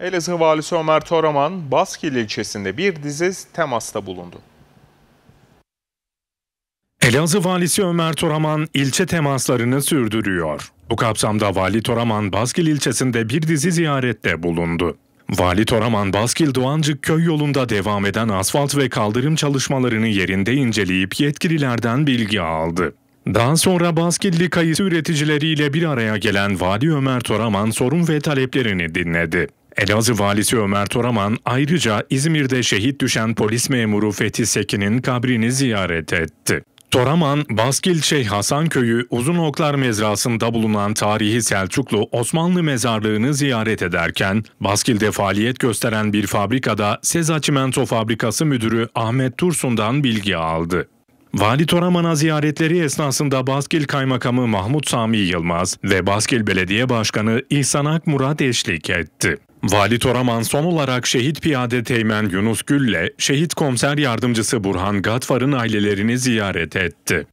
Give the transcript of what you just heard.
Elazığ Valisi Ömer Toraman, Baskil ilçesinde bir dizi temasta bulundu. Elazığ Valisi Ömer Toraman ilçe temaslarını sürdürüyor. Bu kapsamda Vali Toraman Baskil ilçesinde bir dizi ziyarette bulundu. Vali Toraman Baskil Doğancık köy yolunda devam eden asfalt ve kaldırım çalışmalarını yerinde inceleyip yetkililerden bilgi aldı. Daha sonra Baskilli kayısı üreticileriyle bir araya gelen Vali Ömer Toraman sorun ve taleplerini dinledi. Elazığ valisi Ömer Toraman ayrıca İzmir'de şehit düşen polis memuru Fethi Sekin'in kabrini ziyaret etti. Toraman, Baskil Şeyh Hasan Köyü Uzun Oklar Mezrası'nda bulunan tarihi Selçuklu Osmanlı mezarlığını ziyaret ederken, Baskil'de faaliyet gösteren bir fabrikada Seza Çimento Fabrikası Müdürü Ahmet Tursun'dan bilgi aldı. Vali Toraman'a ziyaretleri esnasında Baskil Kaymakamı Mahmut Sami Yılmaz ve Baskil Belediye Başkanı İhsan Murat eşlik etti. Vali Toraman son olarak şehit piyade Teğmen Yunus Gül'le şehit komiser yardımcısı Burhan Gatfar'ın ailelerini ziyaret etti.